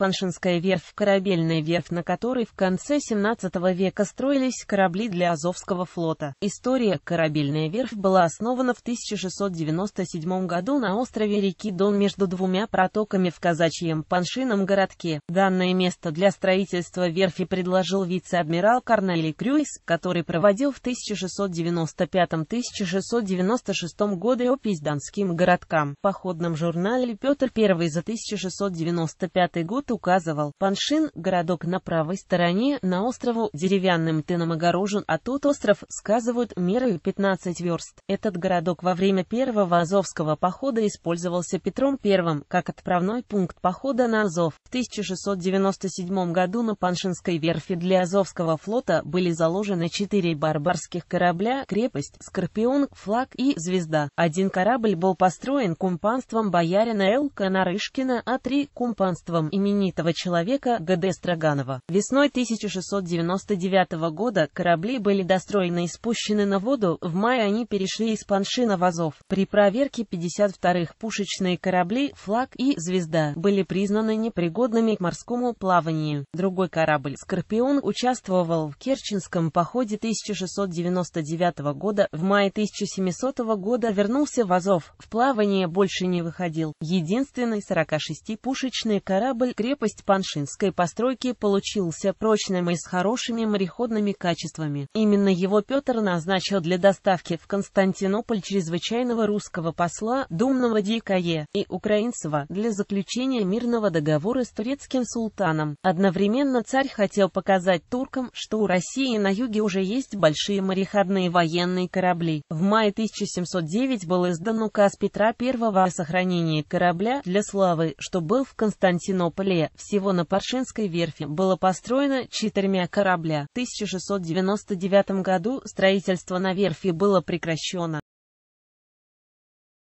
Паншинская верфь – корабельная верфь, на которой в конце 17 века строились корабли для Азовского флота. История «Корабельная верфь» была основана в 1697 году на острове реки Дон между двумя протоками в казачьем Паншином городке. Данное место для строительства верфи предложил вице-адмирал Корнелий Крюис, который проводил в 1695-1696 годы опись донским городкам. В походном журнале «Петр I» за 1695 год указывал Паншин, городок на правой стороне, на острову деревянным тыном огорожен, а тот остров, сказывают, меры 15 верст. Этот городок во время первого Азовского похода использовался Петром I как отправной пункт похода на Азов. В 1697 году на Паншинской верфи для Азовского флота были заложены четыре барбарских корабля «Крепость», «Скорпион», «Флаг» и «Звезда». Один корабль был построен кумпанством боярина Элка Нарышкина, а три — кумпанством имени знаменитого человека Г.Д. Строганова. Весной 1699 года корабли были достроены и спущены на воду, в мае они перешли из Панши на Вазов. При проверке 52-х пушечные корабли «Флаг» и «Звезда» были признаны непригодными к морскому плаванию. Другой корабль «Скорпион» участвовал в Керченском походе 1699 года, в мае 1700 года вернулся в Азов, в плавание больше не выходил. Единственный 46-пушечный корабль крепость паншинской постройки получился прочным и с хорошими мореходными качествами. Именно его Петр назначил для доставки в Константинополь чрезвычайного русского посла Думного Дикае и Украинцева для заключения мирного договора с турецким султаном. Одновременно царь хотел показать туркам, что у России на юге уже есть большие мореходные военные корабли. В мае 1709 был издан указ Петра I о сохранении корабля для славы, что был в Константинополе числе, всего на Паршинской верфи было построено четырьмя корабля. В 1699 году строительство на верфи было прекращено.